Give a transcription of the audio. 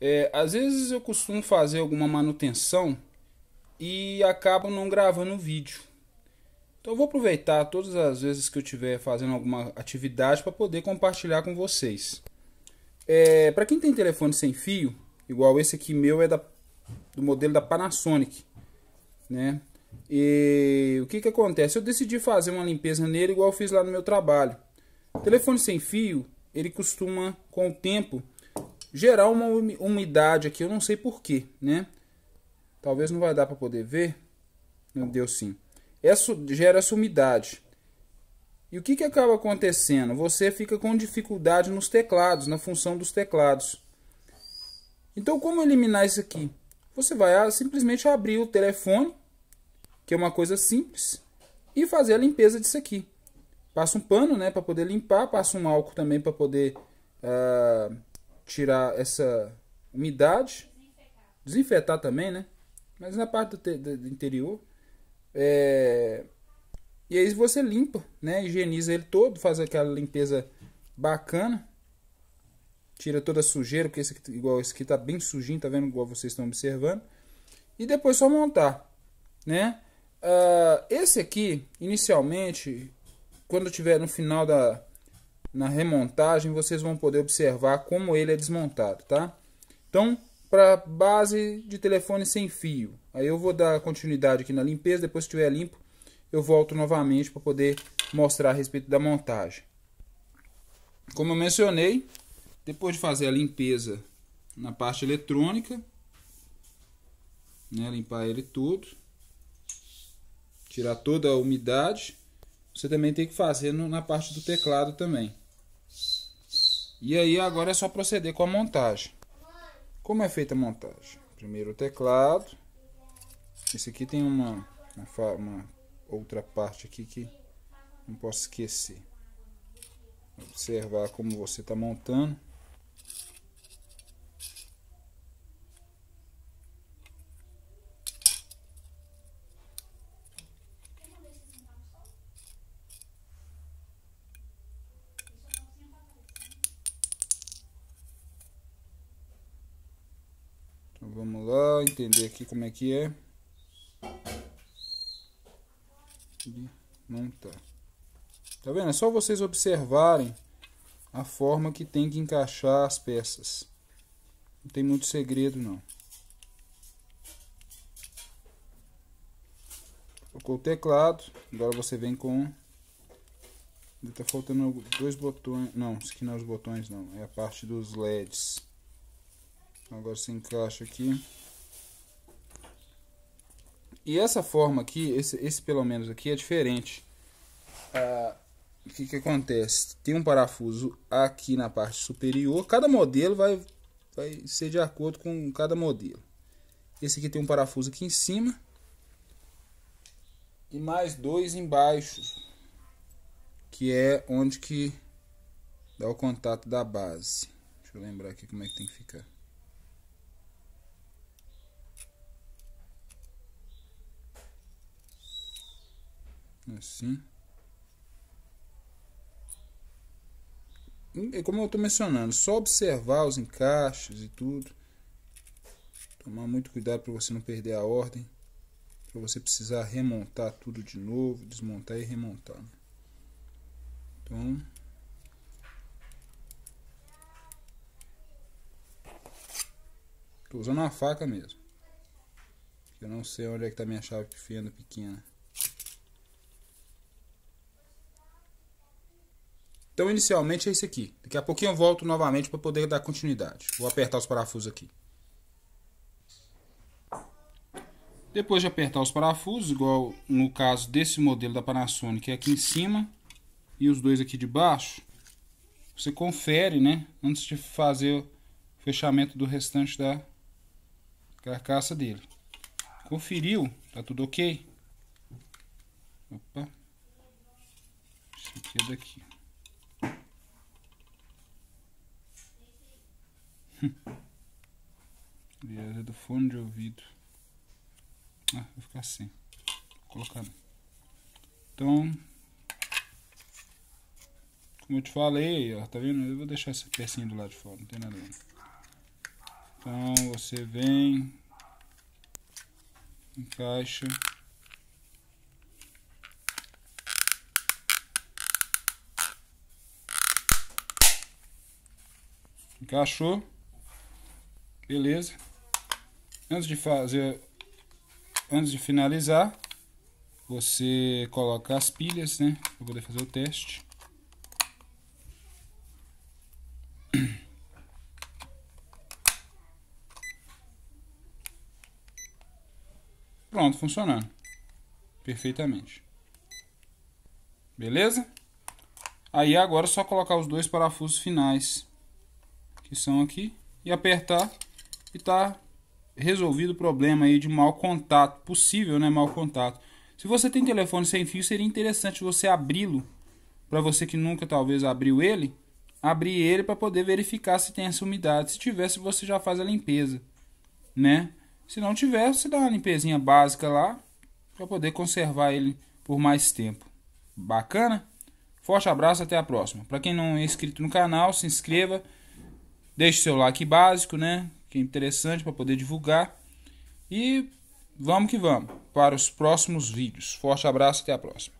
É, às vezes eu costumo fazer alguma manutenção e acabo não gravando o vídeo. Então eu vou aproveitar todas as vezes que eu estiver fazendo alguma atividade para poder compartilhar com vocês. É, para quem tem telefone sem fio, igual esse aqui meu é da, do modelo da Panasonic, né? E o que que acontece? Eu decidi fazer uma limpeza nele igual eu fiz lá no meu trabalho. telefone sem fio, ele costuma com o tempo gerar uma umidade aqui, eu não sei porquê, né? Talvez não vai dar para poder ver. Não deu sim. Essa, gera essa umidade. E o que, que acaba acontecendo? Você fica com dificuldade nos teclados, na função dos teclados. Então, como eliminar isso aqui? Você vai simplesmente abrir o telefone, que é uma coisa simples, e fazer a limpeza disso aqui. Passa um pano né, para poder limpar, passa um álcool também para poder uh, tirar essa umidade, desinfetar também, né? Mas na parte do, do interior. É... E aí você limpa, né? Higieniza ele todo, faz aquela limpeza bacana. Tira toda a sujeira, porque esse aqui, igual esse aqui tá bem sujinho, tá vendo? Igual vocês estão observando. E depois só montar, né? Uh, esse aqui, inicialmente, quando tiver no final da, na remontagem, vocês vão poder observar como ele é desmontado, tá? Então, para base de telefone sem fio, aí eu vou dar continuidade aqui na limpeza, depois que estiver limpo, eu volto novamente para poder mostrar a respeito da montagem. Como eu mencionei, depois de fazer a limpeza na parte eletrônica, né, limpar ele tudo, tirar toda a umidade, você também tem que fazer na parte do teclado também. E aí agora é só proceder com a montagem. Como é feita a montagem? Primeiro o teclado. Esse aqui tem uma, uma, uma outra parte aqui que não posso esquecer. Observar como você está montando. Vamos lá, entender aqui como é que é. não montar. Tá. tá vendo? É só vocês observarem a forma que tem que encaixar as peças. Não tem muito segredo não. Colocou o teclado, agora você vem com... Tá faltando dois botões, não, isso aqui não é os botões não, é a parte dos LEDs. Agora se encaixa aqui. E essa forma aqui, esse, esse pelo menos aqui, é diferente. Ah, o que, que acontece? Tem um parafuso aqui na parte superior. Cada modelo vai, vai ser de acordo com cada modelo. Esse aqui tem um parafuso aqui em cima. E mais dois embaixo. Que é onde que dá o contato da base. Deixa eu lembrar aqui como é que tem que ficar. Assim. E como eu estou mencionando, só observar os encaixes e tudo. Tomar muito cuidado para você não perder a ordem. Para você precisar remontar tudo de novo, desmontar e remontar. Né? Então. Estou usando uma faca mesmo. Eu não sei onde é que está minha chave de fenda pequena. Então, inicialmente é esse aqui. Daqui a pouquinho eu volto novamente para poder dar continuidade. Vou apertar os parafusos aqui. Depois de apertar os parafusos, igual no caso desse modelo da Panasonic, é aqui em cima e os dois aqui de baixo, você confere, né, antes de fazer o fechamento do restante da carcaça dele. Conferiu? Tá tudo ok? Opa. Isso aqui é daqui. Aliás, é do fone de ouvido. Ah, vai ficar assim. Vou colocar. Então, como eu te falei, ó, tá vendo? Eu vou deixar essa pecinha do lado de fora, não tem nada. Então, você vem, encaixa. Encaixou. Beleza? Antes de fazer, antes de finalizar, você coloca as pilhas, né? Para poder fazer o teste. Pronto, funcionando perfeitamente. Beleza? Aí agora é só colocar os dois parafusos finais, que são aqui, e apertar e tá resolvido o problema aí de mau contato, possível, né, mau contato. Se você tem telefone sem fio, seria interessante você abri-lo para você que nunca talvez abriu ele, abrir ele para poder verificar se tem essa umidade. Se tivesse, você já faz a limpeza, né? Se não tiver, você dá uma limpezinha básica lá para poder conservar ele por mais tempo. Bacana? Forte abraço, até a próxima. Para quem não é inscrito no canal, se inscreva, deixe seu like básico, né? que é interessante para poder divulgar. E vamos que vamos para os próximos vídeos. Forte abraço, até a próxima.